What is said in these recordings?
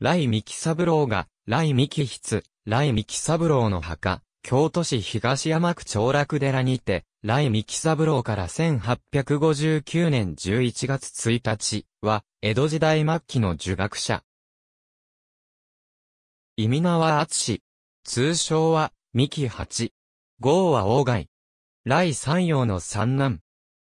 来三木三郎が、来三木筆、来三木三郎の墓、京都市東山区長楽寺にて、来三木三郎から1859年11月1日は、江戸時代末期の儒学者。意味名は厚通称は、三木八。号は王外。来三陽の三男。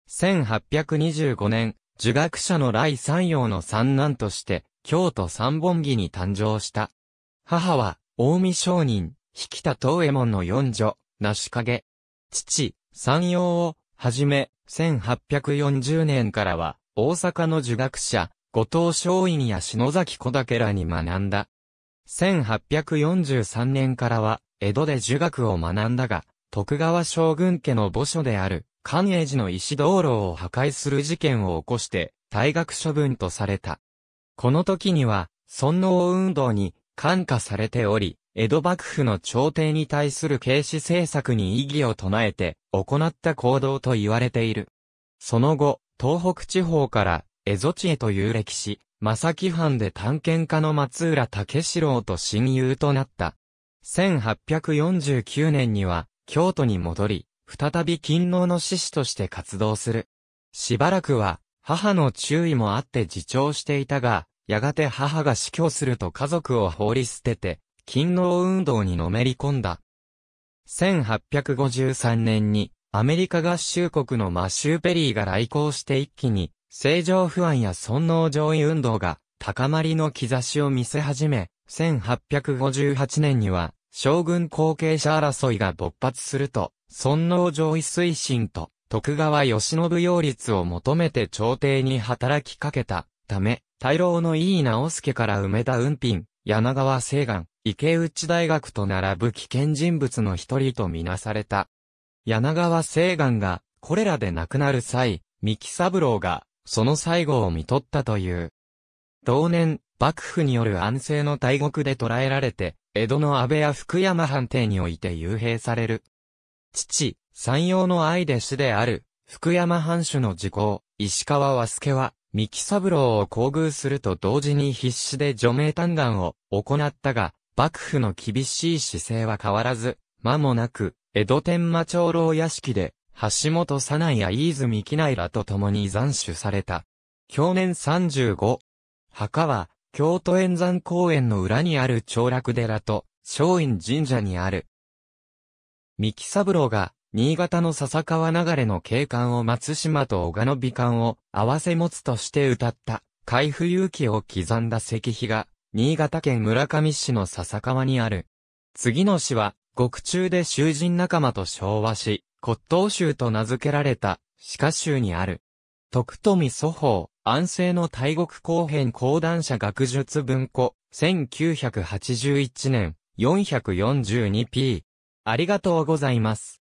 1825年、儒学者の来三陽の三男として、京都三本木に誕生した。母は、大見商人、引田東右衛門の四女、なしかげ。父、三陽を、はじめ、1840年からは、大阪の儒学者、後藤松陰や篠崎小竹らに学んだ。1843年からは、江戸で儒学を学んだが、徳川将軍家の墓所である、寛永寺の石道路を破壊する事件を起こして、退学処分とされた。この時には、尊王運動に感化されており、江戸幕府の朝廷に対する軽視政策に異議を唱えて行った行動と言われている。その後、東北地方から蝦夷地へという歴史、正木藩で探検家の松浦武四郎と親友となった。1849年には京都に戻り、再び勤王の志士として活動する。しばらくは母の注意もあって自重していたが、やがて母が死去すると家族を放り捨てて、勤労運動にのめり込んだ。1853年に、アメリカ合衆国のマシューペリーが来航して一気に、政情不安や尊皇上位運動が高まりの兆しを見せ始め、1858年には将軍後継者争いが勃発すると、尊皇上位推進と徳川慶信擁立を求めて朝廷に働きかけたため、大老の井伊直助から埋めた雲品、柳川西岸、池内大学と並ぶ危険人物の一人とみなされた。柳川西岸が、これらで亡くなる際、三木三郎が、その最後を見取ったという。同年、幕府による安政の大獄で捕らえられて、江戸の安倍や福山藩邸において幽閉される。父、山陽の愛弟子である、福山藩主の時公石川和助は、三木三郎を厚遇すると同時に必死で除名嘆願を行ったが、幕府の厳しい姿勢は変わらず、間もなく、江戸天馬長老屋敷で、橋本さなや飯泉木内らと共に斬首された。去年35。墓は、京都円山公園の裏にある長楽寺と、松陰神社にある。三木三郎が、新潟の笹川流れの景観を松島と小賀の美観を合わせ持つとして歌った、海部勇気を刻んだ石碑が、新潟県村上市の笹川にある。次の詩は、獄中で囚人仲間と昭和し、骨董州と名付けられた、鹿州にある。徳富祖法、安政の大国後編講談社学術文庫、1981年、442p。ありがとうございます。